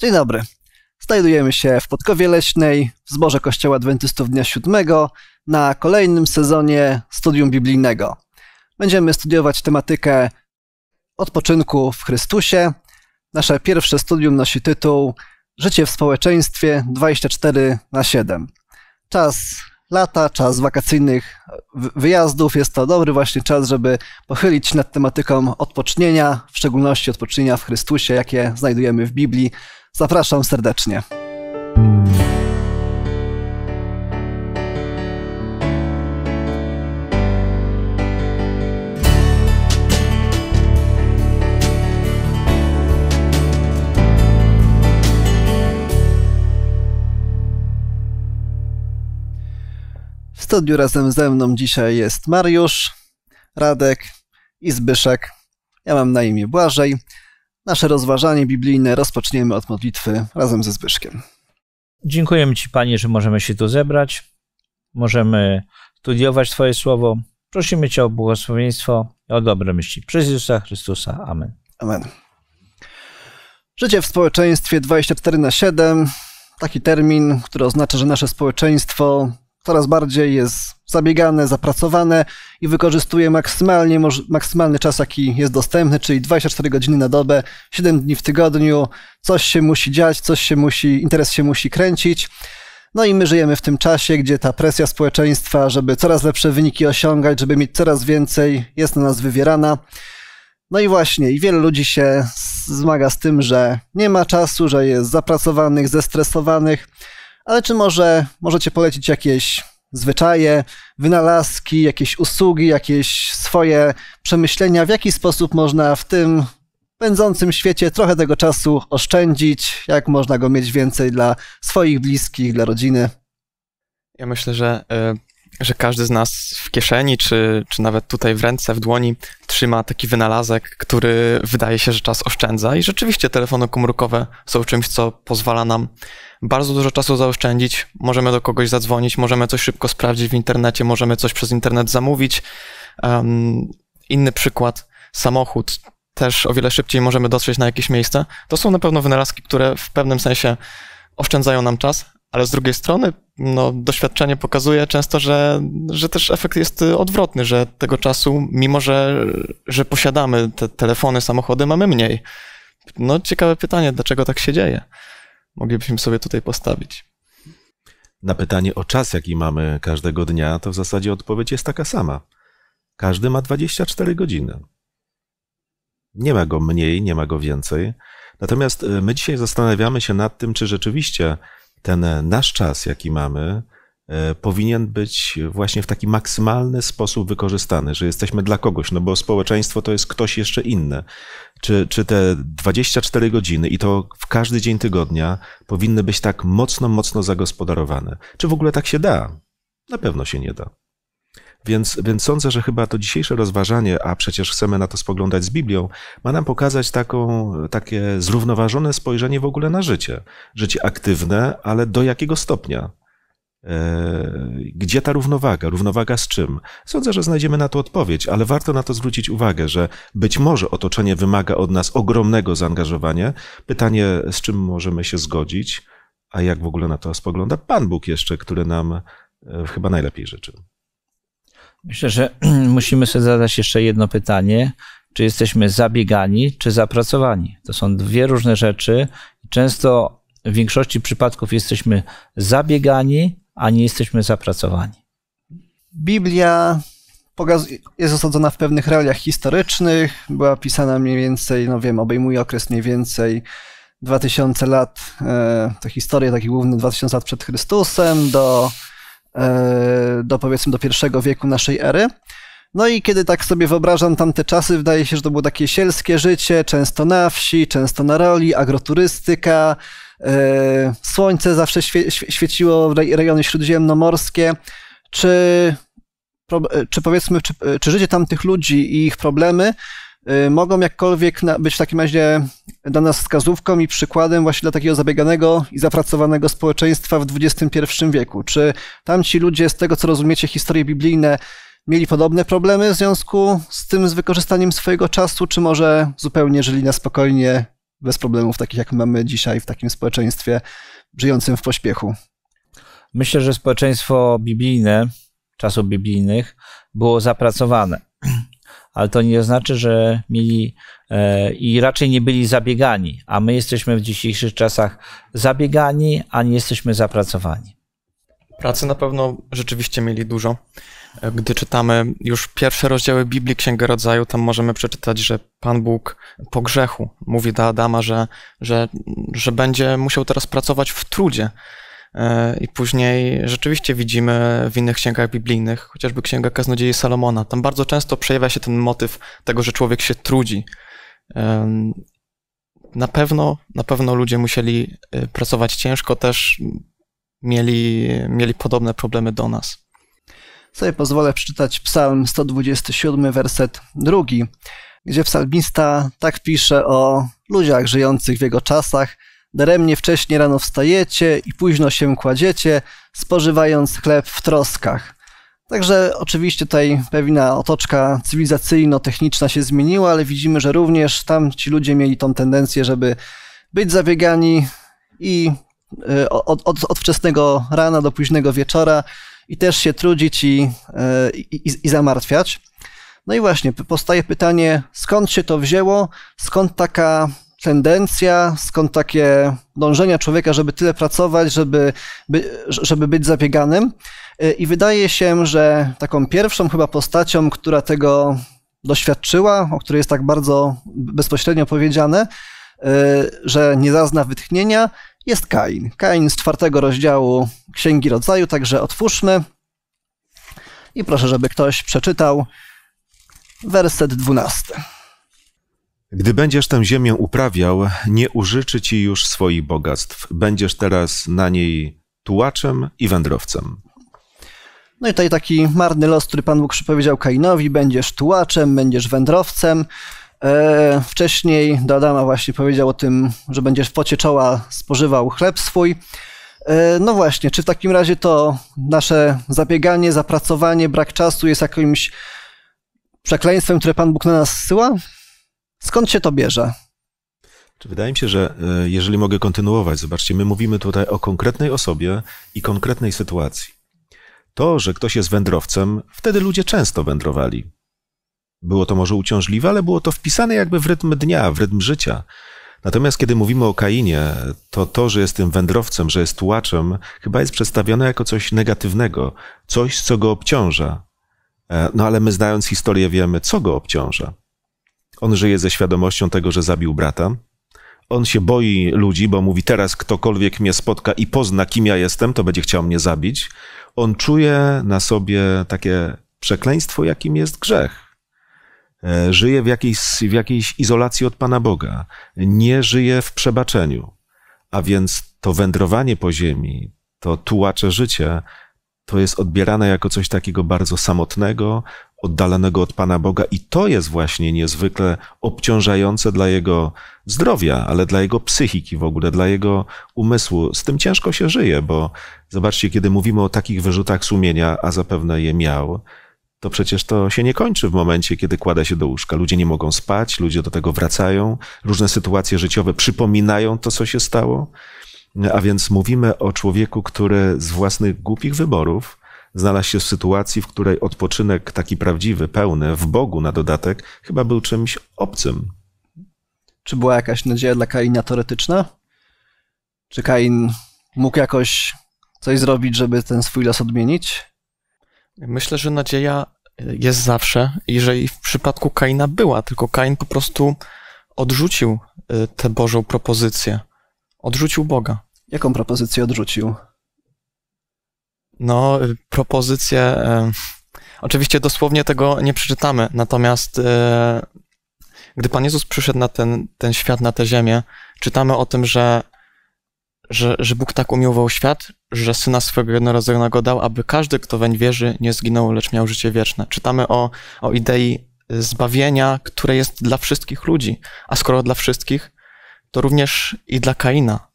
Dzień dobry. Znajdujemy się w Podkowie Leśnej, w zborze Kościoła Adwentystów Dnia Siódmego, na kolejnym sezonie studium biblijnego. Będziemy studiować tematykę odpoczynku w Chrystusie. Nasze pierwsze studium nosi tytuł Życie w społeczeństwie 24 na 7. Czas lata, czas wakacyjnych wyjazdów. Jest to dobry właśnie czas, żeby pochylić się nad tematyką odpocznienia, w szczególności odpocznienia w Chrystusie, jakie znajdujemy w Biblii, Zapraszam serdecznie. W studiu razem ze mną dzisiaj jest Mariusz, Radek i Zbyszek. Ja mam na imię Błażej. Nasze rozważanie biblijne rozpoczniemy od modlitwy razem ze Zbyszkiem. Dziękujemy Ci, Panie, że możemy się tu zebrać, możemy studiować Twoje słowo. Prosimy Cię o błogosławieństwo i o dobre myśli. Przez Jezusa Chrystusa. Amen. Amen. Życie w społeczeństwie 24 na 7. Taki termin, który oznacza, że nasze społeczeństwo coraz bardziej jest zabiegane, zapracowane i wykorzystuje maksymalnie, maksymalny czas, jaki jest dostępny, czyli 24 godziny na dobę, 7 dni w tygodniu, coś się musi dziać, coś się musi, interes się musi kręcić. No i my żyjemy w tym czasie, gdzie ta presja społeczeństwa, żeby coraz lepsze wyniki osiągać, żeby mieć coraz więcej, jest na nas wywierana. No i właśnie, i wielu ludzi się zmaga z tym, że nie ma czasu, że jest zapracowanych, zestresowanych, ale czy może możecie polecić jakieś zwyczaje, wynalazki, jakieś usługi, jakieś swoje przemyślenia, w jaki sposób można w tym pędzącym świecie trochę tego czasu oszczędzić, jak można go mieć więcej dla swoich bliskich, dla rodziny. Ja myślę, że, y, że każdy z nas w kieszeni, czy, czy nawet tutaj w ręce, w dłoni, trzyma taki wynalazek, który wydaje się, że czas oszczędza. I rzeczywiście telefony komórkowe są czymś, co pozwala nam bardzo dużo czasu zaoszczędzić. Możemy do kogoś zadzwonić, możemy coś szybko sprawdzić w internecie, możemy coś przez internet zamówić. Um, inny przykład, samochód. Też o wiele szybciej możemy dotrzeć na jakieś miejsce. To są na pewno wynalazki, które w pewnym sensie oszczędzają nam czas, ale z drugiej strony no, doświadczenie pokazuje często, że, że też efekt jest odwrotny, że tego czasu, mimo że, że posiadamy te telefony, samochody, mamy mniej. No ciekawe pytanie, dlaczego tak się dzieje? moglibyśmy sobie tutaj postawić? Na pytanie o czas, jaki mamy każdego dnia, to w zasadzie odpowiedź jest taka sama. Każdy ma 24 godziny. Nie ma go mniej, nie ma go więcej. Natomiast e, my dzisiaj zastanawiamy się nad tym, czy rzeczywiście ten nasz czas, jaki mamy, e, powinien być właśnie w taki maksymalny sposób wykorzystany, że jesteśmy dla kogoś, no bo społeczeństwo to jest ktoś jeszcze inny. Czy, czy te 24 godziny i to w każdy dzień tygodnia powinny być tak mocno, mocno zagospodarowane? Czy w ogóle tak się da? Na pewno się nie da. Więc, więc sądzę, że chyba to dzisiejsze rozważanie, a przecież chcemy na to spoglądać z Biblią, ma nam pokazać taką, takie zrównoważone spojrzenie w ogóle na życie. Życie aktywne, ale do jakiego stopnia? Yy, gdzie ta równowaga? Równowaga z czym? Sądzę, że znajdziemy na to odpowiedź, ale warto na to zwrócić uwagę, że być może otoczenie wymaga od nas ogromnego zaangażowania. Pytanie, z czym możemy się zgodzić, a jak w ogóle na to spogląda Pan Bóg jeszcze, który nam yy, chyba najlepiej życzy. Myślę, że musimy sobie zadać jeszcze jedno pytanie. Czy jesteśmy zabiegani, czy zapracowani? To są dwie różne rzeczy. Często w większości przypadków jesteśmy zabiegani, a nie jesteśmy zapracowani. Biblia jest osadzona w pewnych realiach historycznych, była pisana mniej więcej, no wiem, obejmuje okres mniej więcej 2000 lat, e, to historia taki główny 2000 lat przed Chrystusem do, e, do powiedzmy do pierwszego wieku naszej ery. No i kiedy tak sobie wyobrażam tamte czasy, wydaje się, że to było takie sielskie życie, często na wsi, często na roli, agroturystyka, E, słońce zawsze świe świeciło w rejony śródziemnomorskie, czy, e, czy powiedzmy, czy, e, czy życie tamtych ludzi i ich problemy mogą jakkolwiek być w takim razie dla nas wskazówką i przykładem właśnie dla takiego zabieganego i zapracowanego społeczeństwa w XXI wieku. Czy tamci ludzie, z tego co rozumiecie, historie biblijne, mieli podobne problemy w związku z tym, z wykorzystaniem swojego czasu, czy może zupełnie żyli na spokojnie bez problemów takich, jak mamy dzisiaj w takim społeczeństwie żyjącym w pośpiechu. Myślę, że społeczeństwo biblijne, czasów biblijnych, było zapracowane, ale to nie znaczy, że mieli e, i raczej nie byli zabiegani, a my jesteśmy w dzisiejszych czasach zabiegani, a nie jesteśmy zapracowani. Pracy na pewno rzeczywiście mieli dużo. E, gdy czytamy już pierwsze rozdziały Biblii Księgę Rodzaju, tam możemy przeczytać, że Pan Bóg po grzechu mówi do Adama, że, że, że będzie musiał teraz pracować w trudzie. E, I później rzeczywiście widzimy w innych księgach biblijnych, chociażby Księga Kaznodziei Salomona. Tam bardzo często przejawia się ten motyw tego, że człowiek się trudzi. E, na pewno, na pewno ludzie musieli pracować ciężko też mieli, mieli podobne problemy do nas. Sobie pozwolę przeczytać Psalm 127, werset drugi, gdzie psalmista tak pisze o ludziach żyjących w jego czasach. Daremnie wcześnie rano wstajecie i późno się kładziecie, spożywając chleb w troskach. Także oczywiście tutaj pewna otoczka cywilizacyjno-techniczna się zmieniła, ale widzimy, że również tam ci ludzie mieli tą tendencję, żeby być zabiegani i Y, od, od, od wczesnego rana do późnego wieczora i też się trudzić i, y, i, i, zamartwiać. No i właśnie powstaje pytanie, skąd się to wzięło, skąd taka tendencja, skąd takie dążenia człowieka, żeby tyle pracować, żeby, by, żeby być zabieganym. Y, I wydaje się, że taką pierwszą chyba postacią, która tego doświadczyła, o której jest tak bardzo bezpośrednio powiedziane, że nie zazna wytchnienia, jest Kain. Kain z czwartego rozdziału Księgi Rodzaju, także otwórzmy. I proszę, żeby ktoś przeczytał werset dwunasty. Gdy będziesz tę ziemię uprawiał, nie użyczy ci już swoich bogactw. Będziesz teraz na niej tułaczem i wędrowcem. No i tutaj taki marny los, który Pan Bóg przypowiedział Kainowi: będziesz tułaczem, będziesz wędrowcem. E, wcześniej do Adama właśnie powiedział o tym, że będziesz w pocie czoła spożywał chleb swój. E, no właśnie, czy w takim razie to nasze zabieganie, zapracowanie, brak czasu jest jakimś przekleństwem, które Pan Bóg na nas zsyła? Skąd się to bierze? Wydaje mi się, że e, jeżeli mogę kontynuować, zobaczcie, my mówimy tutaj o konkretnej osobie i konkretnej sytuacji. To, że ktoś jest wędrowcem, wtedy ludzie często wędrowali. Było to może uciążliwe, ale było to wpisane jakby w rytm dnia, w rytm życia. Natomiast kiedy mówimy o Kainie, to to, że jest tym wędrowcem, że jest tułaczem, chyba jest przedstawione jako coś negatywnego, coś, co go obciąża. E, no ale my znając historię wiemy, co go obciąża. On żyje ze świadomością tego, że zabił brata. On się boi ludzi, bo mówi teraz ktokolwiek mnie spotka i pozna, kim ja jestem, to będzie chciał mnie zabić. On czuje na sobie takie przekleństwo, jakim jest grzech E, żyje w jakiejś, w jakiejś izolacji od Pana Boga, nie żyje w przebaczeniu. A więc to wędrowanie po ziemi, to tułacze życie, to jest odbierane jako coś takiego bardzo samotnego, oddalonego od Pana Boga, i to jest właśnie niezwykle obciążające dla jego zdrowia, ale dla jego psychiki w ogóle, dla jego umysłu. Z tym ciężko się żyje, bo zobaczcie, kiedy mówimy o takich wyrzutach sumienia, a zapewne je miał, to przecież to się nie kończy w momencie, kiedy kłada się do łóżka. Ludzie nie mogą spać, ludzie do tego wracają, różne sytuacje życiowe przypominają to, co się stało. A więc mówimy o człowieku, który z własnych głupich wyborów znalazł się w sytuacji, w której odpoczynek taki prawdziwy, pełny, w Bogu na dodatek, chyba był czymś obcym. Czy była jakaś nadzieja dla Kaina teoretyczna? Czy Kain mógł jakoś coś zrobić, żeby ten swój los odmienić? Myślę, że nadzieja jest zawsze, jeżeli w przypadku Kaina była, tylko Kain po prostu odrzucił y, tę Bożą propozycję. Odrzucił Boga. Jaką propozycję odrzucił? No, y, propozycję. E, oczywiście dosłownie tego nie przeczytamy, natomiast e, gdy Pan Jezus przyszedł na ten, ten świat, na tę ziemię, czytamy o tym, że że, że Bóg tak umiłował świat, że Syna swego jednorodzonego dał, aby każdy, kto weń wierzy, nie zginął, lecz miał życie wieczne. Czytamy o, o idei zbawienia, które jest dla wszystkich ludzi, a skoro dla wszystkich, to również i dla Kaina.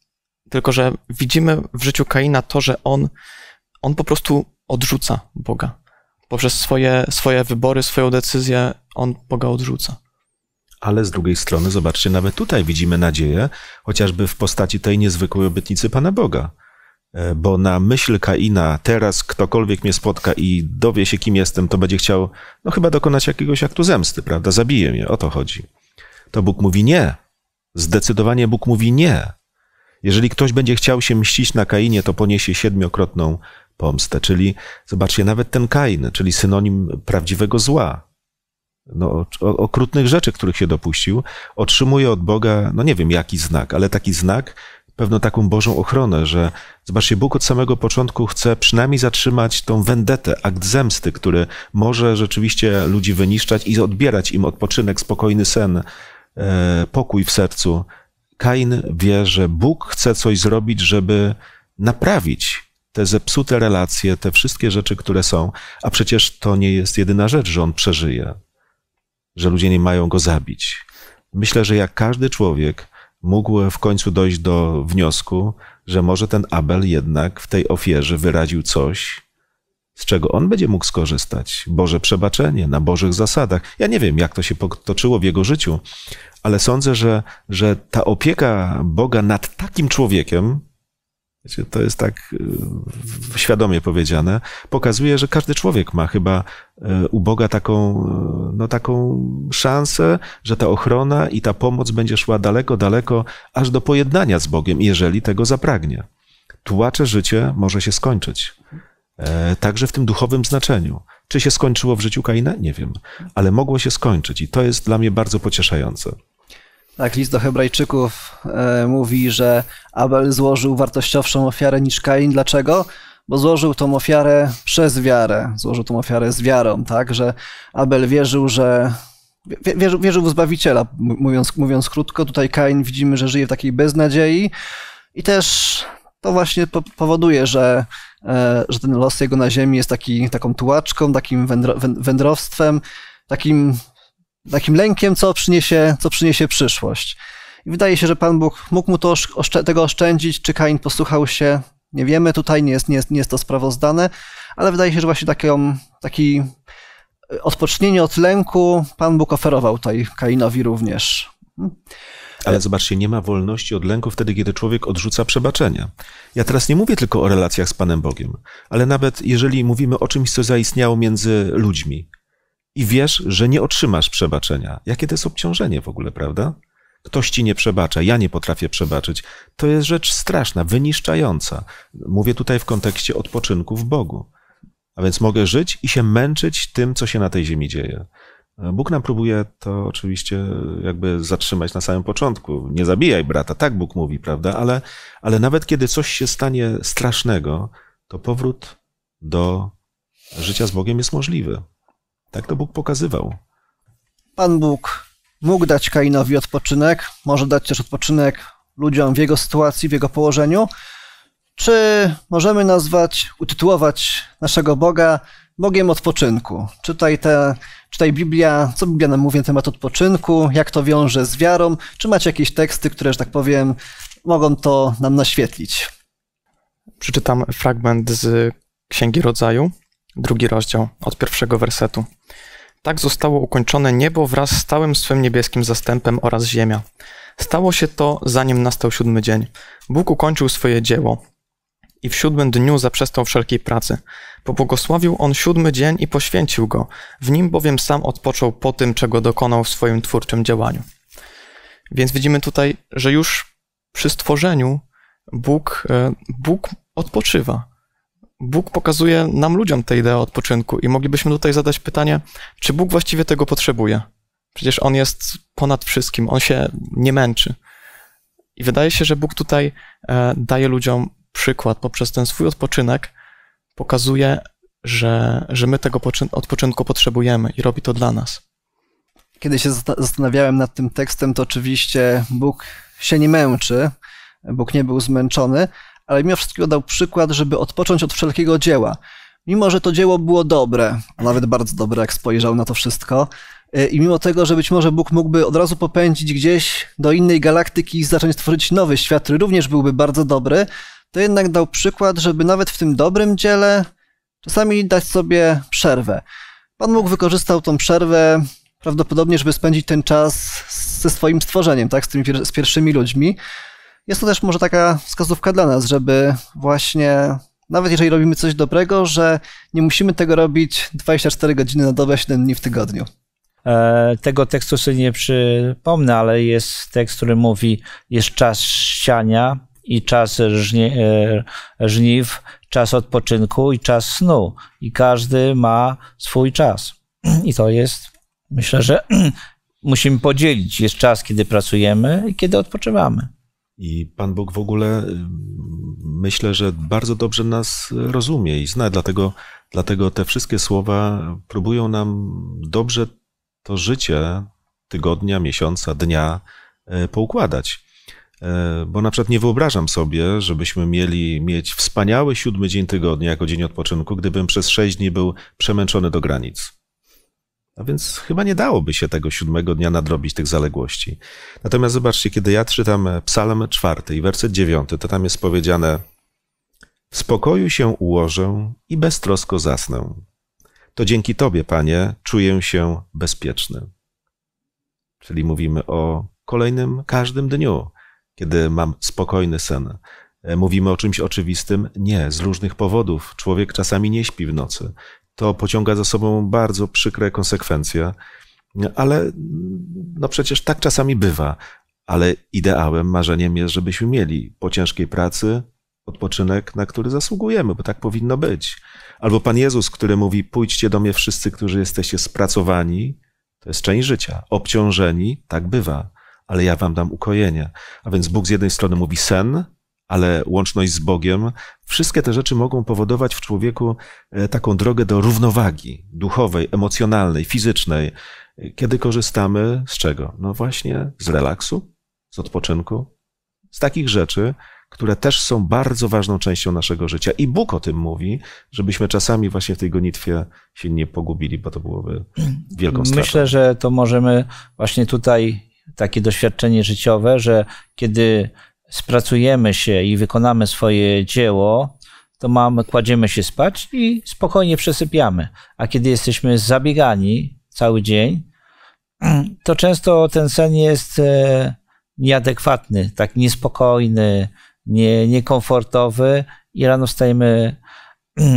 Tylko, że widzimy w życiu Kaina to, że on, on po prostu odrzuca Boga. Poprzez swoje, swoje wybory, swoją decyzję on Boga odrzuca ale z drugiej strony, zobaczcie, nawet tutaj widzimy nadzieję, chociażby w postaci tej niezwykłej obietnicy Pana Boga. E, bo na myśl Kaina, teraz ktokolwiek mnie spotka i dowie się, kim jestem, to będzie chciał, no chyba dokonać jakiegoś aktu zemsty, prawda? Zabije mnie, o to chodzi. To Bóg mówi nie. Zdecydowanie Bóg mówi nie. Jeżeli ktoś będzie chciał się mścić na Kainie, to poniesie siedmiokrotną pomstę. Czyli zobaczcie, nawet ten Kain, czyli synonim prawdziwego zła, no, okrutnych rzeczy, których się dopuścił, otrzymuje od Boga, no nie wiem jaki znak, ale taki znak, pewną taką Bożą ochronę, że zobaczcie, Bóg od samego początku chce przynajmniej zatrzymać tą wendetę, akt zemsty, który może rzeczywiście ludzi wyniszczać i odbierać im odpoczynek, spokojny sen, e, pokój w sercu. Kain wie, że Bóg chce coś zrobić, żeby naprawić te zepsute relacje, te wszystkie rzeczy, które są, a przecież to nie jest jedyna rzecz, że on przeżyje że ludzie nie mają go zabić. Myślę, że jak każdy człowiek mógł w końcu dojść do wniosku, że może ten Abel jednak w tej ofierze wyraził coś, z czego on będzie mógł skorzystać. Boże przebaczenie na Bożych zasadach. Ja nie wiem, jak to się potoczyło w jego życiu, ale sądzę, że, że ta opieka Boga nad takim człowiekiem, Wiecie, to jest tak y, świadomie powiedziane, pokazuje, że każdy człowiek ma chyba y, u Boga taką, y, no, taką szansę, że ta ochrona i ta pomoc będzie szła daleko, daleko, aż do pojednania z Bogiem, jeżeli tego zapragnie. Tułacze życie może się skończyć. E, także w tym duchowym znaczeniu. Czy się skończyło w życiu Kaina? Nie wiem, ale mogło się skończyć i to jest dla mnie bardzo pocieszające. Tak, list do Hebrajczyków e, mówi, że Abel złożył wartościowszą ofiarę niż Kain. Dlaczego? Bo złożył tą ofiarę przez wiarę, złożył tą ofiarę z wiarą, tak, że Abel wierzył, że wierzył, wierzył w Zbawiciela, mówiąc, mówiąc krótko. Tutaj Kain widzimy, że żyje w takiej beznadziei i też to właśnie po powoduje, że, e, że ten los jego na ziemi jest taki, taką tułaczką, takim wędro wędrowstwem, takim takim lękiem, co przyniesie, co przyniesie przyszłość. I wydaje się, że Pan Bóg mógł mu to, tego oszczędzić, czy Kain posłuchał się, nie wiemy, tutaj nie jest, nie jest, nie jest to sprawozdane, ale wydaje się, że właśnie takie, taki e, odpocznienie od lęku Pan Bóg oferował tutaj Kainowi również. Ale zobaczcie, nie ma wolności od lęku wtedy, kiedy człowiek odrzuca przebaczenia. Ja teraz nie mówię tylko o relacjach z Panem Bogiem, ale nawet jeżeli mówimy o czymś, co zaistniało między ludźmi, i wiesz, że nie otrzymasz przebaczenia. Jakie to jest obciążenie w ogóle, prawda? Ktoś ci nie przebacza, ja nie potrafię przebaczyć. To jest rzecz straszna, wyniszczająca. Mówię tutaj w kontekście odpoczynku w Bogu. A więc mogę żyć i się męczyć tym, co się na tej ziemi dzieje. Bóg nam próbuje to oczywiście jakby zatrzymać na samym początku. Nie zabijaj brata, tak Bóg mówi, prawda? Ale, ale nawet kiedy coś się stanie strasznego, to powrót do życia z Bogiem jest możliwy. Tak to Bóg pokazywał. Pan Bóg mógł dać Kainowi odpoczynek, może dać też odpoczynek ludziom w jego sytuacji, w jego położeniu. Czy możemy nazwać, utytułować naszego Boga Bogiem odpoczynku? Czytaj, te, czytaj Biblia, co Biblia nam mówi na temat odpoczynku, jak to wiąże z wiarą? Czy macie jakieś teksty, które, że tak powiem, mogą to nam naświetlić? Przeczytam fragment z Księgi Rodzaju, Drugi rozdział, od pierwszego wersetu. Tak zostało ukończone niebo wraz z stałym swym niebieskim zastępem oraz ziemia. Stało się to, zanim nastał siódmy dzień. Bóg ukończył swoje dzieło i w siódmym dniu zaprzestał wszelkiej pracy. Pobłogosławił on siódmy dzień i poświęcił go, w nim bowiem sam odpoczął po tym, czego dokonał w swoim twórczym działaniu. Więc widzimy tutaj, że już przy stworzeniu Bóg, e, Bóg odpoczywa. Bóg pokazuje nam ludziom tę ideę odpoczynku i moglibyśmy tutaj zadać pytanie, czy Bóg właściwie tego potrzebuje? Przecież On jest ponad wszystkim, On się nie męczy. I wydaje się, że Bóg tutaj e, daje ludziom przykład poprzez ten swój odpoczynek, pokazuje, że, że my tego odpoczynku potrzebujemy i robi to dla nas. Kiedy się zastanawiałem nad tym tekstem, to oczywiście Bóg się nie męczy, Bóg nie był zmęczony, ale mimo wszystko dał przykład, żeby odpocząć od wszelkiego dzieła. Mimo, że to dzieło było dobre, a nawet bardzo dobre, jak spojrzał na to wszystko, y, i mimo tego, że być może Bóg mógłby od razu popędzić gdzieś do innej galaktyki i zacząć tworzyć nowy świat, który również byłby bardzo dobry, to jednak dał przykład, żeby nawet w tym dobrym dziele czasami dać sobie przerwę. Pan Bóg wykorzystał tą przerwę prawdopodobnie, żeby spędzić ten czas ze swoim stworzeniem, tak, z tymi z pierwszymi ludźmi. Jest to też może taka wskazówka dla nas, żeby właśnie, nawet jeżeli robimy coś dobrego, że nie musimy tego robić 24 godziny na dobę, 7 dni w tygodniu. E, tego tekstu sobie nie przypomnę, ale jest tekst, który mówi: Jest czas siania i czas żni e, żniw, czas odpoczynku i czas snu. I każdy ma swój czas. I to jest, myślę, że musimy podzielić. Jest czas, kiedy pracujemy i kiedy odpoczywamy. I Pan Bóg w ogóle y, myślę, że bardzo dobrze nas rozumie i zna, dlatego, dlatego te wszystkie słowa próbują nam dobrze to życie tygodnia, miesiąca, dnia e, poukładać. E, bo na przykład nie wyobrażam sobie, żebyśmy mieli mieć wspaniały siódmy dzień tygodnia jako dzień odpoczynku, gdybym przez sześć dni był przemęczony do granic. No więc chyba nie dałoby się tego siódmego dnia nadrobić tych zaległości. Natomiast zobaczcie, kiedy ja czytam e, psalm czwarty i werset dziewiąty, to tam jest powiedziane w spokoju się ułożę i beztrosko zasnę. To dzięki Tobie, Panie, czuję się bezpieczny. Czyli mówimy o kolejnym, każdym dniu, kiedy mam spokojny sen. E, mówimy o czymś oczywistym? Nie, z różnych powodów. Człowiek czasami nie śpi w nocy to pociąga za sobą bardzo przykre konsekwencje. Ale no przecież tak czasami bywa. Ale ideałem, marzeniem jest, żebyśmy mieli po ciężkiej pracy odpoczynek, na który zasługujemy, bo tak powinno być. Albo Pan Jezus, który mówi: Pójdźcie do mnie wszyscy, którzy jesteście spracowani, to jest część życia. Obciążeni, tak bywa, ale ja Wam dam ukojenie. A więc Bóg z jednej strony mówi sen, ale łączność z Bogiem, wszystkie te rzeczy mogą powodować w człowieku e, taką drogę do równowagi duchowej, emocjonalnej, fizycznej, kiedy korzystamy z czego? No właśnie z relaksu, z odpoczynku, z takich rzeczy, które też są bardzo ważną częścią naszego życia. I Bóg o tym mówi, żebyśmy czasami właśnie w tej gonitwie się nie pogubili, bo to byłoby wielką stratą. Myślę, że to możemy właśnie tutaj takie doświadczenie życiowe, że kiedy spracujemy się i wykonamy swoje dzieło, to mamy, kładziemy się spać i spokojnie przesypiamy. A kiedy jesteśmy zabiegani cały dzień, to często ten sen jest e, nieadekwatny, tak niespokojny, nie, niekomfortowy i rano stajemy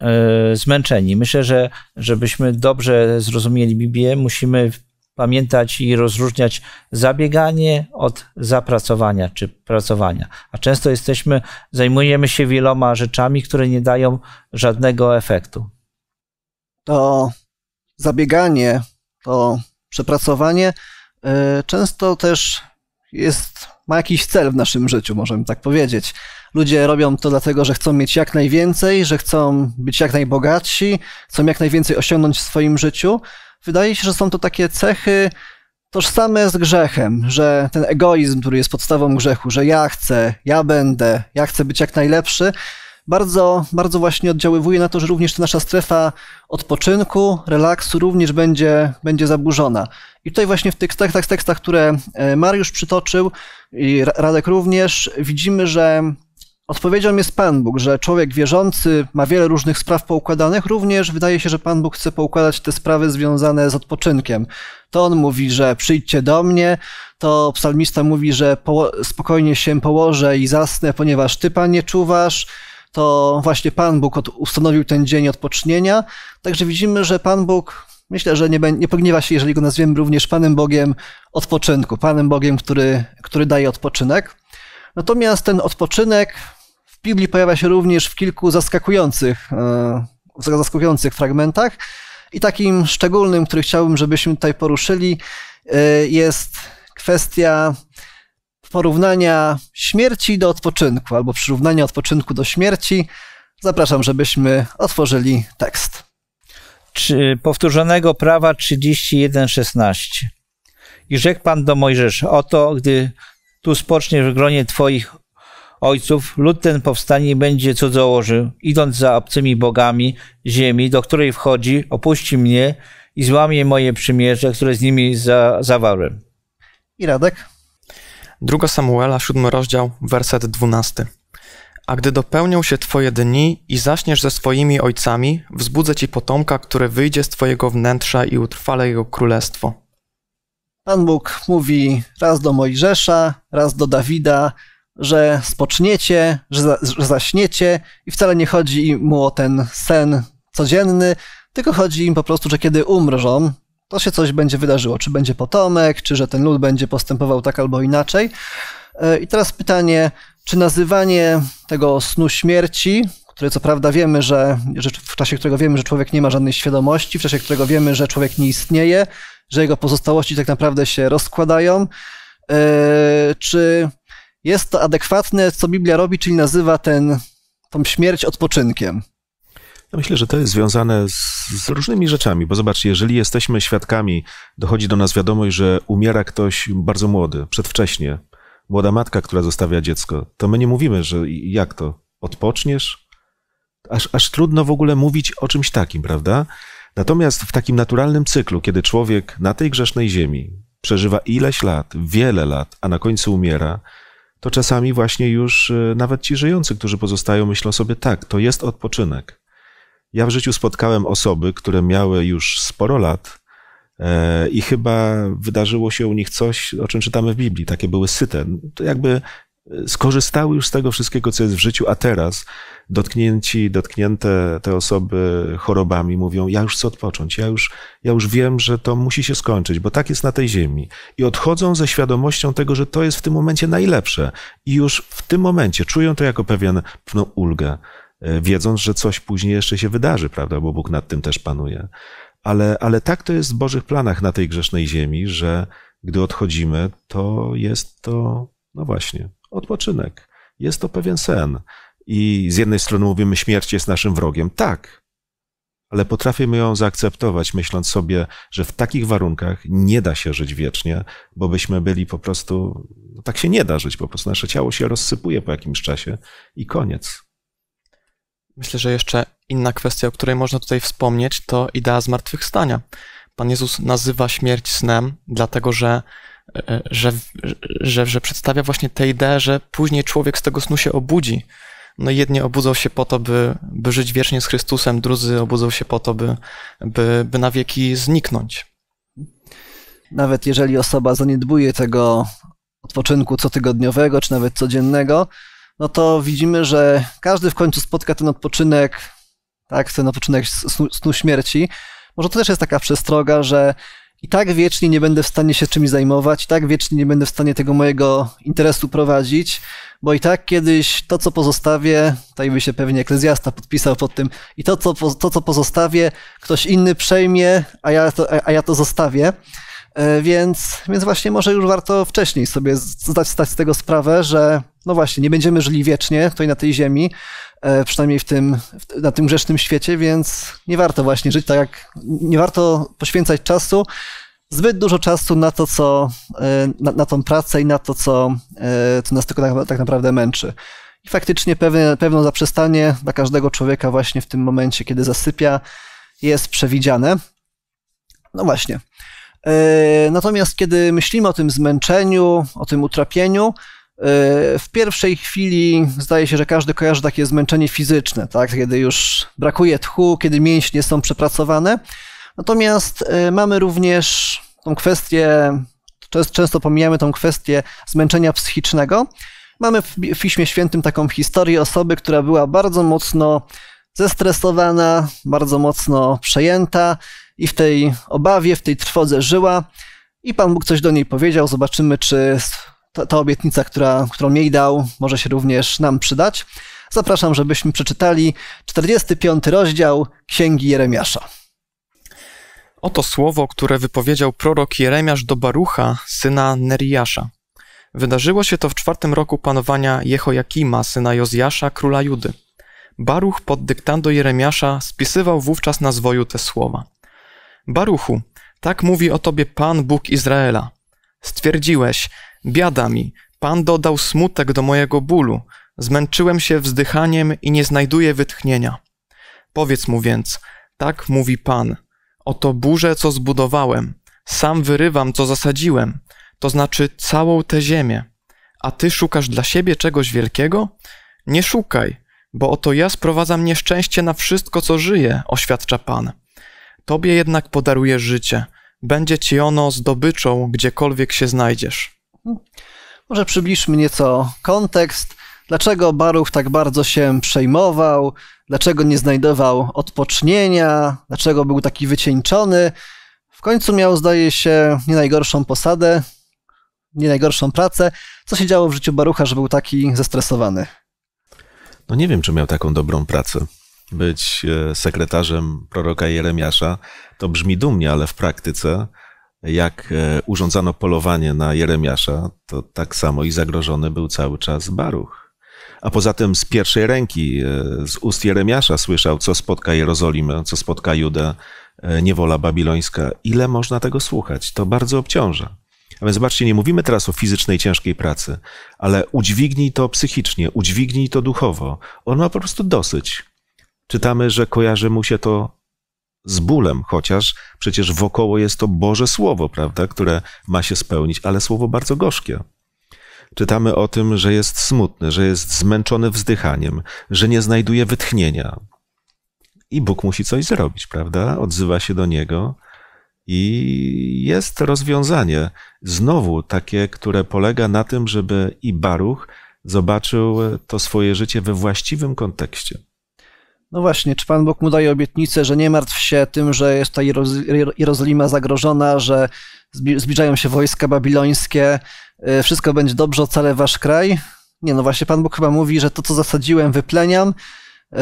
e, zmęczeni. Myślę, że żebyśmy dobrze zrozumieli Biblię, musimy pamiętać i rozróżniać zabieganie od zapracowania czy pracowania. A często jesteśmy, zajmujemy się wieloma rzeczami, które nie dają żadnego efektu. To zabieganie, to przepracowanie e, często też jest, ma jakiś cel w naszym życiu, możemy tak powiedzieć. Ludzie robią to dlatego, że chcą mieć jak najwięcej, że chcą być jak najbogatsi, chcą jak najwięcej osiągnąć w swoim życiu wydaje się, że są to takie cechy tożsame z grzechem, że ten egoizm, który jest podstawą grzechu, że ja chcę, ja będę, ja chcę być jak najlepszy, bardzo, bardzo właśnie oddziaływuje na to, że również ta nasza strefa odpoczynku, relaksu również będzie, będzie zaburzona. I tutaj właśnie w tych tekstach, tekstach które e, Mariusz przytoczył i Radek również, widzimy, że Odpowiedzią jest Pan Bóg, że człowiek wierzący ma wiele różnych spraw poukładanych, również wydaje się, że Pan Bóg chce poukładać te sprawy związane z odpoczynkiem. To on mówi, że przyjdźcie do mnie, to psalmista mówi, że spokojnie się położę i zasnę, ponieważ Ty, Panie, czuwasz. To właśnie Pan Bóg ustanowił ten dzień odpocznienia. Także widzimy, że Pan Bóg myślę, że nie, nie pogniewa się, jeżeli go nazwiemy również Panem Bogiem odpoczynku, Panem Bogiem, który, który daje odpoczynek. Natomiast ten odpoczynek w Biblii pojawia się również w kilku zaskakujących, e, zaskakujących fragmentach. I takim szczególnym, który chciałbym, żebyśmy tutaj poruszyli, e, jest kwestia porównania śmierci do odpoczynku, albo przyrównania odpoczynku do śmierci. Zapraszam, żebyśmy otworzyli tekst. Czy powtórzonego prawa 31:16. I rzekł Pan do Mojżesz: Oto, gdy tu spoczniesz w gronie Twoich ojców, lud ten powstanie i będzie cudzołożył, idąc za obcymi bogami ziemi, do której wchodzi, opuści mnie i złamie moje przymierze, które z nimi za, zawarłem. I Radek? 2 Samuela, 7 rozdział, werset 12. A gdy dopełnią się Twoje dni i zaśniesz ze swoimi ojcami, wzbudzę Ci potomka, który wyjdzie z Twojego wnętrza i utrwale jego królestwo. Pan Bóg mówi raz do Mojżesza, raz do Dawida, że spoczniecie, że, za, że zaśniecie i wcale nie chodzi mu o ten sen codzienny, tylko chodzi im po prostu, że kiedy umrzą, to się coś będzie wydarzyło. Czy będzie potomek, czy że ten lud będzie postępował tak albo inaczej. E, I teraz pytanie, czy nazywanie tego snu śmierci, które co prawda wiemy, że, że w czasie którego wiemy, że człowiek nie ma żadnej świadomości, w czasie którego wiemy, że człowiek nie istnieje, że jego pozostałości tak naprawdę się rozkładają, e, czy jest to adekwatne, co Biblia robi, czyli nazywa ten, tą śmierć odpoczynkiem. Ja myślę, że to jest związane z, z, różnymi rzeczami, bo zobacz, jeżeli jesteśmy świadkami, dochodzi do nas wiadomość, że umiera ktoś bardzo młody, przedwcześnie, młoda matka, która zostawia dziecko, to my nie mówimy, że jak to, odpoczniesz? Aż, aż trudno w ogóle mówić o czymś takim, prawda? Natomiast w takim naturalnym cyklu, kiedy człowiek na tej grzesznej ziemi przeżywa ileś lat, wiele lat, a na końcu umiera, to czasami właśnie już y, nawet ci żyjący, którzy pozostają, myślą sobie tak, to jest odpoczynek. Ja w życiu spotkałem osoby, które miały już sporo lat e, i chyba wydarzyło się u nich coś, o czym czytamy w Biblii. Takie były syte, to jakby skorzystały już z tego wszystkiego, co jest w życiu, a teraz dotknięci, dotknięte te osoby chorobami mówią, ja już chcę odpocząć, ja już, ja już wiem, że to musi się skończyć, bo tak jest na tej ziemi. I odchodzą ze świadomością tego, że to jest w tym momencie najlepsze. I już w tym momencie czują to jako pewien, pewną no, ulgę, e, wiedząc, że coś później jeszcze się wydarzy, prawda, bo Bóg nad tym też panuje. Ale, ale tak to jest w Bożych planach na tej grzesznej ziemi, że gdy odchodzimy, to jest to, no właśnie, odpoczynek. Jest to pewien sen. I z jednej strony mówimy, śmierć jest naszym wrogiem. Tak, ale potrafimy ją zaakceptować, myśląc sobie, że w takich warunkach nie da się żyć wiecznie, bo byśmy byli po prostu. No tak się nie da żyć, po prostu nasze ciało się rozsypuje po jakimś czasie i koniec. Myślę, że jeszcze inna kwestia, o której można tutaj wspomnieć, to idea zmartwychwstania. Pan Jezus nazywa śmierć snem, dlatego że że, że, że przedstawia właśnie tę ideę, że później człowiek z tego snu się obudzi. No jedni obudzą się po to, by, by żyć wiecznie z Chrystusem, drudzy obudzą się po to, by, by, by na wieki zniknąć. Nawet jeżeli osoba zaniedbuje tego odpoczynku cotygodniowego, czy nawet codziennego, no to widzimy, że każdy w końcu spotka ten odpoczynek, tak, ten odpoczynek snu, snu śmierci. Może to też jest taka przestroga, że i tak wiecznie nie będę w stanie się czymś zajmować, i tak wiecznie nie będę w stanie tego mojego interesu prowadzić, bo i tak kiedyś to, co pozostawię, tutaj by się pewnie eklezjasta podpisał pod tym, i to, co, to, co pozostawię, ktoś inny przejmie, a ja to, a ja to zostawię. E, więc, więc właśnie może już warto wcześniej sobie zdać, zdać z tego sprawę, że no właśnie, nie będziemy żyli wiecznie tutaj na tej ziemi, E, przynajmniej w tym, na tym grzesznym świecie, więc nie warto właśnie żyć tak, jak nie warto poświęcać czasu, zbyt dużo czasu na to, co, e, na, na tą pracę i na to, co, e, co nas tylko tak, tak naprawdę męczy. I faktycznie pewne, pewne zaprzestanie dla każdego człowieka właśnie w tym momencie, kiedy zasypia, jest przewidziane. No właśnie. Natomiast kiedy myślimy o tym zmęczeniu, o tym utrapieniu, E, w pierwszej chwili zdaje się, że każdy kojarzy takie zmęczenie fizyczne, tak? kiedy już brakuje tchu, kiedy mięśnie są przepracowane. Natomiast e, mamy również tą kwestię, często pomijamy tą kwestię zmęczenia psychicznego. Mamy w Piśmie Świętym taką historię osoby, która była bardzo mocno zestresowana, bardzo mocno przejęta i w tej obawie, w tej trwodze żyła. I Pan Bóg coś do niej powiedział. Zobaczymy, czy ta, ta obietnica, która, którą jej dał, może się również nam przydać. Zapraszam, żebyśmy przeczytali 45 rozdział Księgi Jeremiasza. Oto słowo, które wypowiedział prorok Jeremiasz do Barucha, syna Neriasza. Wydarzyło się to w czwartym roku panowania Jehoiakima, syna Jozjasza, króla Judy. Baruch pod dyktando Jeremiasza spisywał wówczas na zwoju te słowa. Baruchu, tak mówi o tobie Pan Bóg Izraela. Stwierdziłeś, biada mi, Pan dodał smutek do mojego bólu, zmęczyłem się wzdychaniem i nie znajduję wytchnienia. Powiedz mu więc, tak mówi Pan, oto burzę, co zbudowałem, sam wyrywam, co zasadziłem, to znaczy całą tę ziemię. A ty szukasz dla siebie czegoś wielkiego? Nie szukaj, bo oto ja sprowadzam nieszczęście na wszystko, co żyje, oświadcza Pan. Tobie jednak podaruję życie – będzie ci ono zdobyczą, gdziekolwiek się znajdziesz. Może przybliżmy nieco kontekst, dlaczego Baruch tak bardzo się przejmował, dlaczego nie znajdował odpocznienia, dlaczego był taki wycieńczony. W końcu miał, zdaje się, nie najgorszą posadę, nie najgorszą pracę. Co się działo w życiu Barucha, że był taki zestresowany? No nie wiem, czy miał taką dobrą pracę być e, sekretarzem proroka Jeremiasza. To brzmi dumnie, ale w praktyce, jak e, urządzano polowanie na Jeremiasza, to tak samo i zagrożony był cały czas Baruch. A poza tym z pierwszej ręki, e, z ust Jeremiasza słyszał, co spotka Jerozolimę, co spotka Judę, niewola babilońska. Ile można tego słuchać? To bardzo obciąża. A więc zobaczcie, nie mówimy teraz o fizycznej, ciężkiej pracy, ale udźwignij to psychicznie, udźwignij to duchowo. On ma po prostu dosyć czytamy, że kojarzy mu się to z bólem, chociaż przecież wokoło jest to Boże Słowo, prawda, które ma się spełnić, ale słowo bardzo gorzkie. Czytamy o tym, że jest smutny, że jest zmęczony wzdychaniem, że nie znajduje wytchnienia. I Bóg musi coś zrobić, prawda? Odzywa się do niego i jest rozwiązanie, znowu takie, które polega na tym, żeby i Baruch zobaczył to swoje życie we właściwym kontekście. No właśnie, czy Pan Bóg mu daje obietnicę, że nie martw się tym, że jest ta Jerozolima zagrożona, że zbliżają się wojska babilońskie, y, wszystko będzie dobrze, ocalę wasz kraj? Nie, no właśnie Pan Bóg chyba mówi, że to, co zasadziłem, wypleniam, y,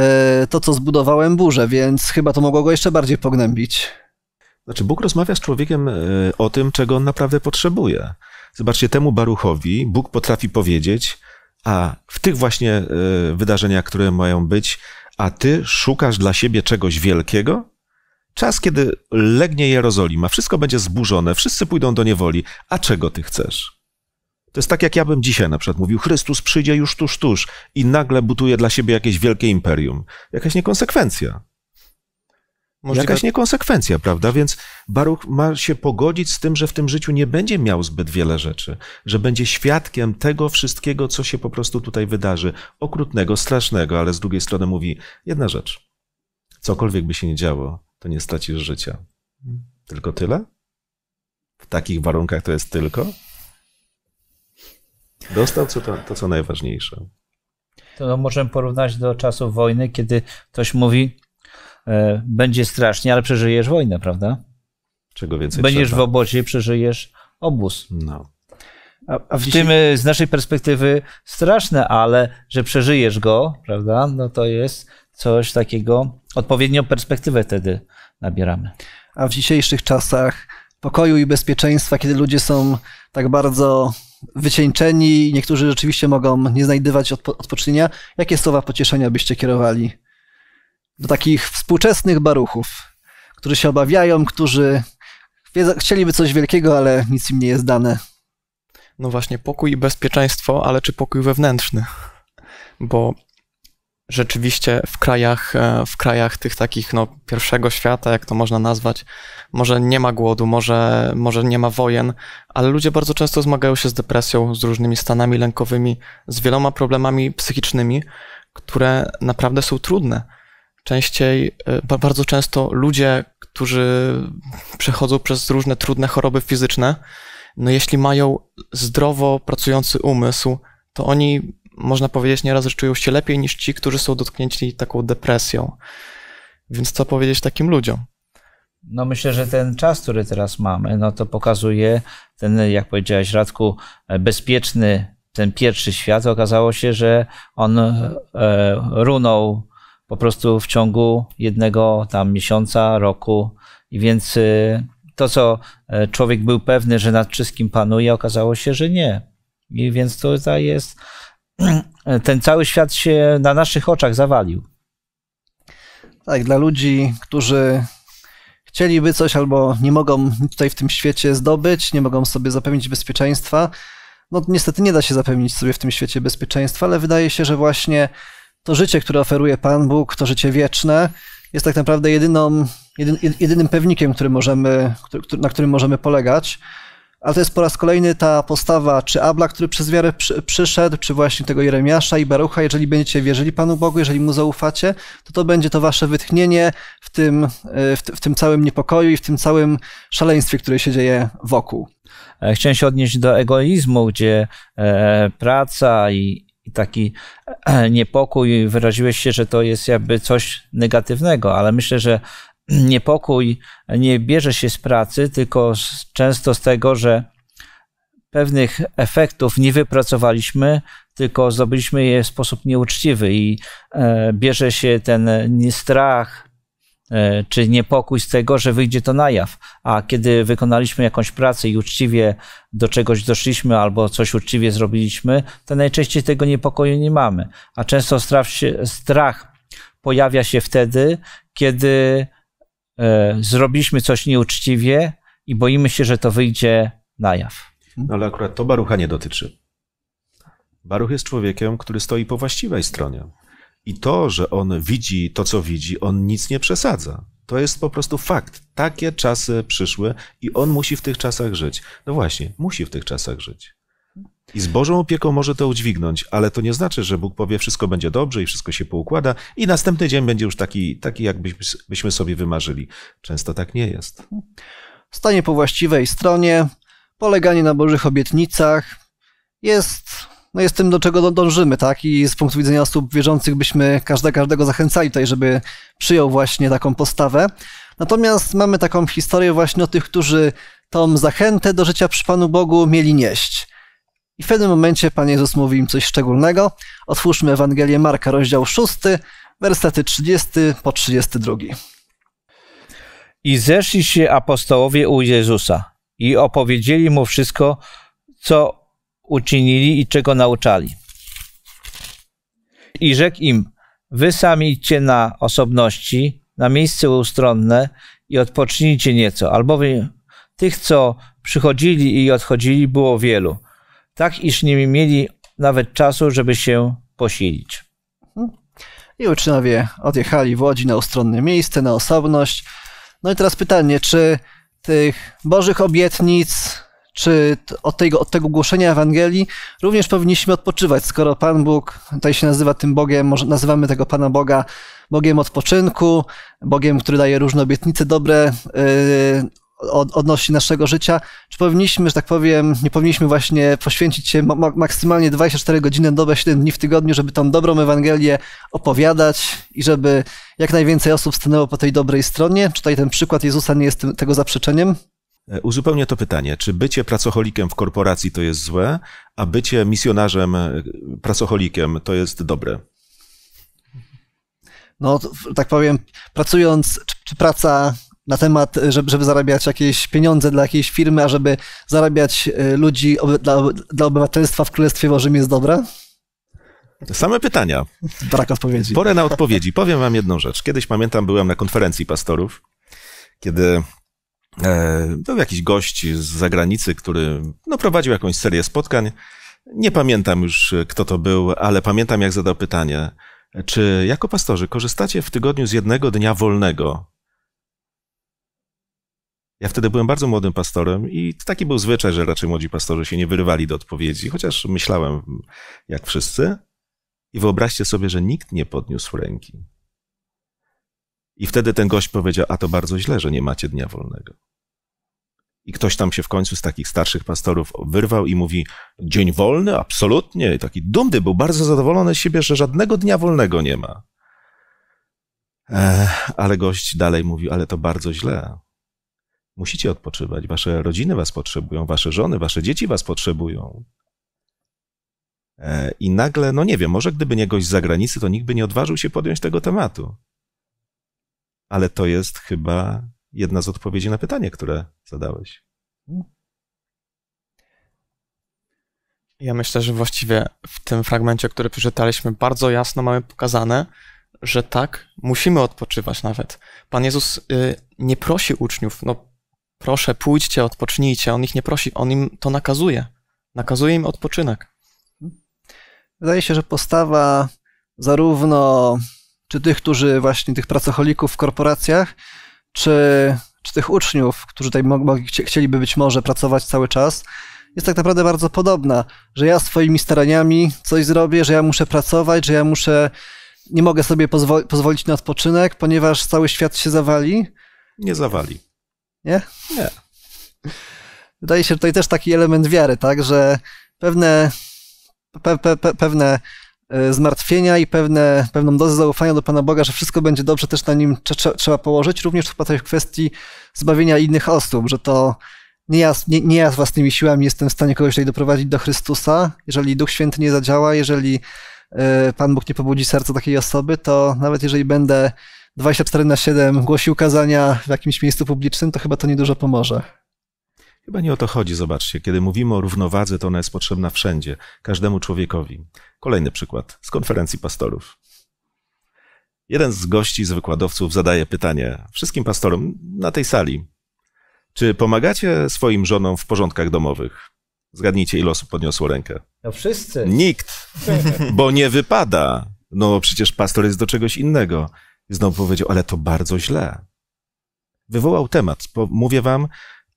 to, co zbudowałem, burzę, więc chyba to mogło go jeszcze bardziej pognębić. Znaczy, Bóg rozmawia z człowiekiem y, o tym, czego on naprawdę potrzebuje. Zobaczcie, temu Baruchowi Bóg potrafi powiedzieć, a w tych właśnie wydarzeniach, które mają być, a ty szukasz dla siebie czegoś wielkiego? Czas, kiedy legnie Jerozolima, wszystko będzie zburzone, wszyscy pójdą do niewoli, a czego ty chcesz? To jest tak, jak ja bym dzisiaj na przykład mówił, Chrystus przyjdzie już tuż, tuż i nagle butuje dla siebie jakieś wielkie imperium. Jakaś niekonsekwencja. Możliwe... Jakaś niekonsekwencja, prawda? Więc Baruch ma się pogodzić z tym, że w tym życiu nie będzie miał zbyt wiele rzeczy, że będzie świadkiem tego wszystkiego, co się po prostu tutaj wydarzy. Okrutnego, strasznego, ale z drugiej strony mówi jedna rzecz. Cokolwiek by się nie działo, to nie stracisz życia. Tylko tyle? W takich warunkach to jest tylko? Dostał co to, to co najważniejsze. To możemy porównać do czasów wojny, kiedy ktoś mówi, E, będzie strasznie, ale przeżyjesz wojnę, prawda? Czego więcej Będziesz trzeba. w obozie, przeżyjesz obóz. No. A, w dzisiaj... tym e, z naszej perspektywy straszne, ale że przeżyjesz go, prawda? No to jest coś takiego, odpowiednią perspektywę wtedy nabieramy. A w dzisiejszych czasach pokoju i bezpieczeństwa, kiedy ludzie są tak bardzo wycieńczeni, niektórzy rzeczywiście mogą nie znajdywać odpo jakie słowa pocieszenia byście kierowali do takich współczesnych baruchów, którzy się obawiają, którzy chcieliby coś wielkiego, ale nic im nie jest dane. No właśnie, pokój i bezpieczeństwo, ale czy pokój wewnętrzny? Bo rzeczywiście w krajach, e, w krajach tych takich no, pierwszego świata, jak to można nazwać, może nie ma głodu, może, może nie ma wojen, ale ludzie bardzo często zmagają się z depresją, z różnymi stanami lękowymi, z wieloma problemami psychicznymi, które naprawdę są trudne częściej, y, bardzo często ludzie, którzy przechodzą przez różne trudne choroby fizyczne, no jeśli mają zdrowo pracujący umysł, to oni, można powiedzieć, nieraz czują się lepiej niż ci, którzy są dotknięci taką depresją. Więc co powiedzieć takim ludziom? No myślę, że ten czas, który teraz mamy, no to pokazuje ten, jak powiedziałeś Radku, bezpieczny, ten pierwszy świat. Okazało się, że on e, runął po prostu w ciągu jednego tam miesiąca, roku. I więc y, to, co e, człowiek był pewny, że nad wszystkim panuje, okazało się, że nie. I więc to jest ten cały świat się na naszych oczach zawalił. Tak, dla ludzi, którzy chcieliby coś albo nie mogą tutaj w tym świecie zdobyć, nie mogą sobie zapewnić bezpieczeństwa. No niestety nie da się zapewnić sobie w tym świecie bezpieczeństwa, ale wydaje się, że właśnie to życie, które oferuje Pan Bóg, to życie wieczne, jest tak naprawdę jedyną, jedynym pewnikiem, który możemy, który, na którym możemy polegać. Ale to jest po raz kolejny ta postawa, czy Abla, który przez wiarę przy, przyszedł, czy właśnie tego Jeremiasza i Barucha. Jeżeli będziecie wierzyli Panu Bogu, jeżeli Mu zaufacie, to to będzie to wasze wytchnienie w tym, e, w, w tym całym niepokoju i w tym całym szaleństwie, które się dzieje wokół. E, chciałem się odnieść do egoizmu, gdzie e, praca i, taki e, niepokój, wyraziłeś się, że to jest jakby coś negatywnego, ale myślę, że niepokój nie bierze się z pracy, tylko z, często z tego, że pewnych efektów nie wypracowaliśmy, tylko zdobyliśmy je w sposób nieuczciwy i e, bierze się ten e, strach E, czy niepokój z tego, że wyjdzie to na jaw. A kiedy wykonaliśmy jakąś pracę i uczciwie do czegoś doszliśmy albo coś uczciwie zrobiliśmy, to najczęściej tego niepokoju nie mamy. A często strach, pojawia się wtedy, kiedy e, zrobiliśmy coś nieuczciwie i boimy się, że to wyjdzie na jaw. No ale akurat to Barucha nie dotyczy. Baruch jest człowiekiem, który stoi po właściwej stronie. I to, że on widzi to, co widzi, on nic nie przesadza. To jest po prostu fakt. Takie czasy przyszły i on musi w tych czasach żyć. No właśnie, musi w tych czasach żyć. I z Bożą opieką może to udźwignąć, ale to nie znaczy, że Bóg powie, wszystko będzie dobrze i wszystko się poukłada i następny dzień będzie już taki, taki jakbyśmy sobie wymarzyli. Często tak nie jest. Stanie po właściwej stronie, poleganie na Bożych obietnicach jest no jest tym, do czego dążymy, tak? I z punktu widzenia osób wierzących byśmy każde, każdego zachęcali tutaj, żeby przyjął właśnie taką postawę. Natomiast mamy taką historię właśnie o tych, którzy tą zachętę do życia przy Panu Bogu mieli nieść. I w pewnym momencie Pan Jezus mówi im coś szczególnego. Otwórzmy Ewangelię Marka, rozdział 6, wersety 30 po 32. I zeszli się apostołowie u Jezusa i opowiedzieli mu wszystko, co uczynili i czego nauczali. I rzekł im: Wy sami idźcie na osobności, na miejsce ustronne i odpocznijcie nieco, albowiem tych, co przychodzili i odchodzili, było wielu, tak iż nie mieli nawet czasu, żeby się posilić. I uczniowie odjechali w Łodzi na ustronne miejsce, na osobność. No i teraz pytanie, czy tych bożych obietnic czy od tego, od tego głoszenia Ewangelii również powinniśmy odpoczywać, skoro Pan Bóg tutaj się nazywa tym Bogiem, może nazywamy tego Pana Boga Bogiem odpoczynku, Bogiem, który daje różne obietnice dobre yy, od, odnośnie naszego życia. Czy powinniśmy, że tak powiem, nie powinniśmy właśnie poświęcić się ma maksymalnie 24 godziny dobę, 7 dni w tygodniu, żeby tą dobrą Ewangelię opowiadać i żeby jak najwięcej osób stanęło po tej dobrej stronie? Czy tutaj ten przykład Jezusa nie jest tym, tego zaprzeczeniem? E, uzupełnię to pytanie. Czy bycie pracocholikiem w korporacji to jest złe, a bycie misjonarzem, e, pracocholikiem to jest dobre? No, tak powiem, pracując, czy, czy praca na temat, e, żeby, żeby, zarabiać jakieś pieniądze dla jakiejś firmy, a żeby zarabiać ludzi oby, dla, dla obywatelstwa w Królestwie Bożym jest dobra? Same pytania. Brak odpowiedzi. Porę na odpowiedzi. Powiem wam jedną rzecz. Kiedyś pamiętam, byłem na konferencji pastorów, kiedy był e, jakiś gość z zagranicy, który no, prowadził jakąś serię spotkań. Nie pamiętam już, e, kto to był, ale pamiętam, jak zadał pytanie. Czy jako pastorzy korzystacie w tygodniu z jednego dnia wolnego? Ja wtedy byłem bardzo młodym pastorem i taki był zwyczaj, że raczej młodzi pastorzy się nie wyrywali do odpowiedzi, chociaż myślałem jak wszyscy. I wyobraźcie sobie, że nikt nie podniósł ręki. I wtedy ten gość powiedział, a to bardzo źle, że nie macie dnia wolnego. I ktoś tam się w końcu z takich starszych pastorów wyrwał i mówi: Dzień wolny? Absolutnie. I taki dumny był, bardzo zadowolony z siebie, że żadnego dnia wolnego nie ma. Ech, ale gość dalej mówi: Ale to bardzo źle. Musicie odpoczywać. Wasze rodziny was potrzebują, wasze żony, wasze dzieci was potrzebują. Ech, I nagle, no nie wiem, może gdyby nie gość z zagranicy, to nikt by nie odważył się podjąć tego tematu. Ale to jest chyba jedna z odpowiedzi na pytanie, które zadałeś. Ja myślę, że właściwie w tym fragmencie, który przeczytaliśmy, bardzo jasno mamy pokazane, że tak, musimy odpoczywać nawet. Pan Jezus y, nie prosi uczniów, no proszę, pójdźcie, odpocznijcie. On ich nie prosi, on im to nakazuje. Nakazuje im odpoczynek. Wydaje się, że postawa zarówno czy tych, którzy właśnie, tych pracocholików w korporacjach, czy, czy tych uczniów, którzy tutaj mogli, chcieliby być może pracować cały czas, jest tak naprawdę bardzo podobna, że ja swoimi staraniami coś zrobię, że ja muszę pracować, że ja muszę, nie mogę sobie pozwolić na odpoczynek, ponieważ cały świat się zawali. Nie zawali. Nie? Nie. Wydaje się tutaj też taki element wiary, tak, że pewne, pe, pe, pe, pewne E, zmartwienia i pewne, pewną dozę zaufania do Pana Boga, że wszystko będzie dobrze, też na nim trzeba położyć. Również chyba też w kwestii zbawienia innych osób, że to nie ja, nie, nie ja z własnymi siłami jestem w stanie kogoś tutaj doprowadzić do Chrystusa. Jeżeli Duch Święty nie zadziała, jeżeli e, Pan Bóg nie pobudzi serca takiej osoby, to nawet jeżeli będę 24 na 7 głosił kazania w jakimś miejscu publicznym, to chyba to niedużo pomoże. Chyba nie o to chodzi, zobaczcie. Kiedy mówimy o równowadze, to ona jest potrzebna wszędzie, każdemu człowiekowi. Kolejny przykład z konferencji pastorów. Jeden z gości, z wykładowców zadaje pytanie wszystkim pastorom na tej sali. Czy pomagacie swoim żonom w porządkach domowych? Zgadnijcie, ile osób podniosło rękę. No wszyscy. Nikt, bo nie wypada. No przecież pastor jest do czegoś innego. I znowu powiedział, ale to bardzo źle. Wywołał temat. Mówię wam,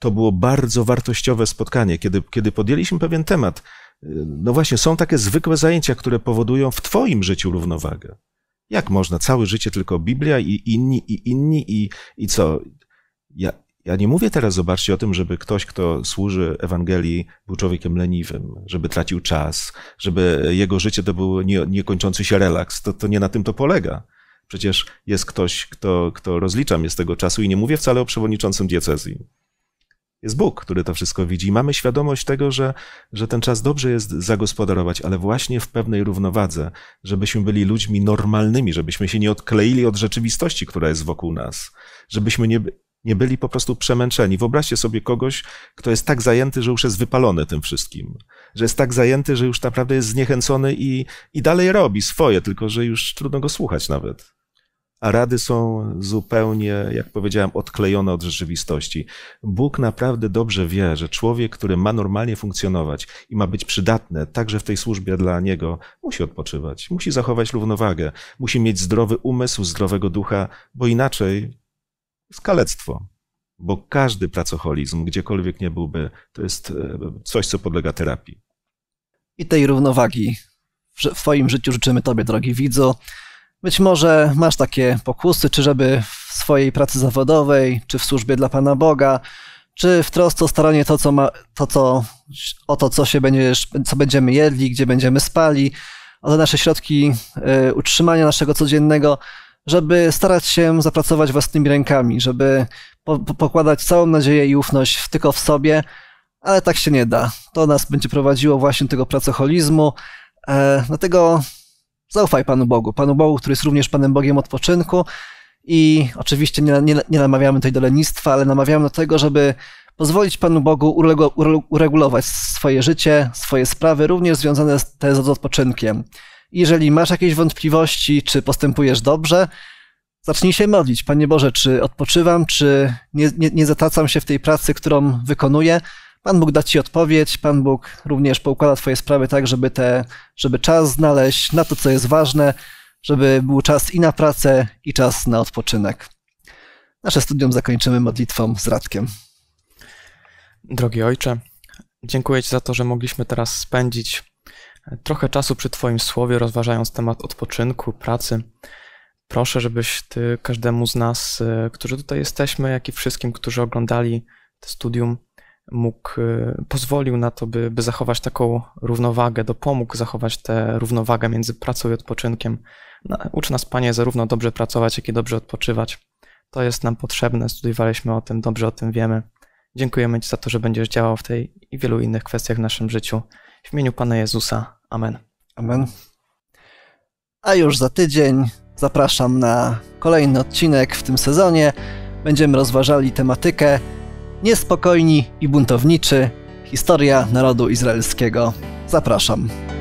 to było bardzo wartościowe spotkanie, kiedy, kiedy podjęliśmy pewien temat. Y, no właśnie, są takie zwykłe zajęcia, które powodują w Twoim życiu równowagę. Jak można całe życie tylko Biblia i inni, i inni, i, i co? Ja, ja nie mówię teraz, zobaczcie, o tym, żeby ktoś, kto służy Ewangelii, był człowiekiem leniwym, żeby tracił czas, żeby jego życie to był nie, niekończący się relaks. To, to nie na tym to polega. Przecież jest ktoś, kto, kto rozlicza mnie z tego czasu i nie mówię wcale o przewodniczącym diecezji jest Bóg, który to wszystko widzi. I mamy świadomość tego, że, że ten czas dobrze jest zagospodarować, ale właśnie w pewnej równowadze, żebyśmy byli ludźmi normalnymi, żebyśmy się nie odkleili od rzeczywistości, która jest wokół nas, żebyśmy nie, nie byli po prostu przemęczeni. Wyobraźcie sobie kogoś, kto jest tak zajęty, że już jest wypalony tym wszystkim, że jest tak zajęty, że już naprawdę jest zniechęcony i, i dalej robi swoje, tylko że już trudno go słuchać nawet a rady są zupełnie, jak powiedziałem, odklejone od rzeczywistości. Bóg naprawdę dobrze wie, że człowiek, który ma normalnie funkcjonować i ma być przydatny także w tej służbie dla niego, musi odpoczywać, musi zachować równowagę, musi mieć zdrowy umysł, zdrowego ducha, bo inaczej kalectwo. Bo każdy pracocholizm, gdziekolwiek nie byłby, to jest e, coś, co podlega terapii. I tej równowagi w Twoim życiu życzymy Tobie, drogi widzo. Być może masz takie pokusy, czy żeby w swojej pracy zawodowej, czy w służbie dla Pana Boga, czy w trosce o staranie to, co ma, to, co, o to, co, się będziesz, co będziemy jedli, gdzie będziemy spali, o te nasze środki y, utrzymania naszego codziennego, żeby starać się zapracować własnymi rękami, żeby po, po, pokładać całą nadzieję i ufność w, tylko w sobie, ale tak się nie da. To nas będzie prowadziło właśnie do tego pracoholizmu. E, dlatego Zaufaj Panu Bogu, Panu Bogu, który jest również Panem Bogiem odpoczynku. I oczywiście nie, nie, nie namawiamy tutaj do lenistwa, ale namawiamy do tego, żeby pozwolić Panu Bogu uregulować swoje życie, swoje sprawy, również związane z, te z odpoczynkiem. Jeżeli masz jakieś wątpliwości, czy postępujesz dobrze, zacznij się modlić. Panie Boże, czy odpoczywam, czy nie, nie, nie zatacam się w tej pracy, którą wykonuję, Pan Bóg da ci odpowiedź, Pan Bóg również poukłada Twoje sprawy tak, żeby, te, żeby czas znaleźć na to, co jest ważne, żeby był czas i na pracę, i czas na odpoczynek. Nasze studium zakończymy modlitwą z Radkiem. Drogi Ojcze, dziękuję Ci za to, że mogliśmy teraz spędzić trochę czasu przy Twoim słowie, rozważając temat odpoczynku, pracy. Proszę, żebyś Ty każdemu z nas, y, którzy tutaj jesteśmy, jak i wszystkim, którzy oglądali to studium, mógł, y, pozwolił na to, by, by zachować taką równowagę, dopomógł zachować tę równowagę między pracą i odpoczynkiem. No, ucz nas, Panie, zarówno dobrze pracować, jak i dobrze odpoczywać. To jest nam potrzebne, studiowaliśmy o tym, dobrze o tym wiemy. Dziękujemy Ci za to, że będziesz działał w tej i wielu innych kwestiach w naszym życiu. W imieniu Pana Jezusa. Amen. Amen. A już za tydzień zapraszam na kolejny odcinek w tym sezonie. Będziemy rozważali tematykę Niespokojni i buntowniczy. Historia narodu izraelskiego. Zapraszam.